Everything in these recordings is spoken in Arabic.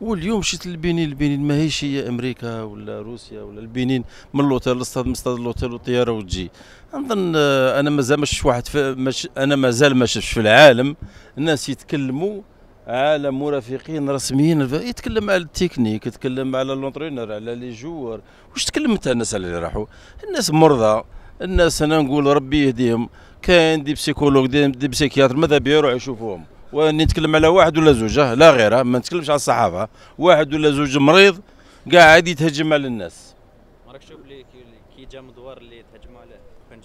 واليوم شفت البنين البنين ماهيش هي امريكا ولا روسيا ولا البنين من لوتيل للصاد من صاد لوتيل والطياره وتجي نظن آه، انا مازال ما شفتش واحد مش انا مازال ما شفتش في العالم الناس يتكلموا على مرافقين رسميين يتكلم على التكنيك يتكلم على لونترينر على لي جوار واش تكلمت الناس على اللي راحوا الناس مرضى الناس انا نقول ربي يهديهم كاين دي بسيكولوج دي, دي بسيكياتر ماذا بيروح يشوفوهم نتكلم على واحد ولا زوج لا غيرها ما نتكلمش على الصحافه واحد ولا زوج مريض قاعد يتهجم على الناس راك تشوف اللي كي جا مدوار اللي يتهجموا عليه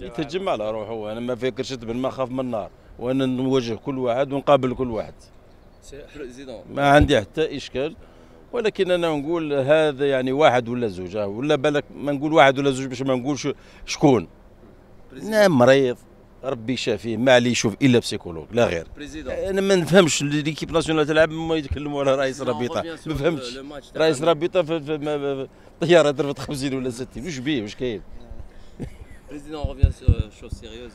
يتهجم على روحه انا ما فكرش تبن ما خاف من النار وانا نواجه كل واحد ونقابل كل واحد ما عندي حتى اشكال ولكن انا نقول هذا يعني واحد ولا زوج ولا بالك ما نقول واحد ولا زوج باش ما نقولش شكون لا نعم، مريض ربي يشافيه ما عليه يشوف الا بسيكولوج لا غير انا ما نفهمش ليكيب ناسيونال تلعب ما يتكلموا على رئيس رابطه ما فهمتش رئيس رابطه في الطياره ضربت 50 ولا 60 واش بيه واش كاين بريزيدون شوز سيريوز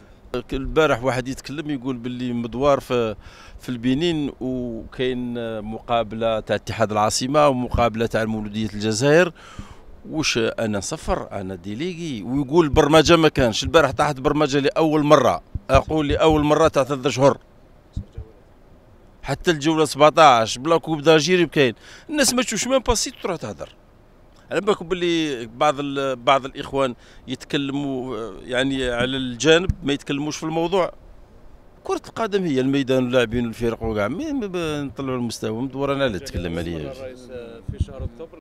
البارح واحد يتكلم يقول باللي مدوار في في البنين وكاين مقابله تاع اتحاد العاصمه ومقابله تاع مولوديه الجزائر واش انا صفر انا ديليغي ويقول برمجه ما كانش البارح تحت برمجه لاول مره اقول لاول مره تاع ثلاث اشهر حتى الجوله 17 بلا كوب داجيري كاين الناس ما تشوفش ميم باسي تروح تهدر على بالك باللي بعض بعض الاخوان يتكلموا يعني على الجانب ما يتكلموش في الموضوع كرة القدم هي الميدان واللاعبين والفرق وكاع مي نطلعوا المستوى انا اللي تتكلم عليه في شهر اكتوبر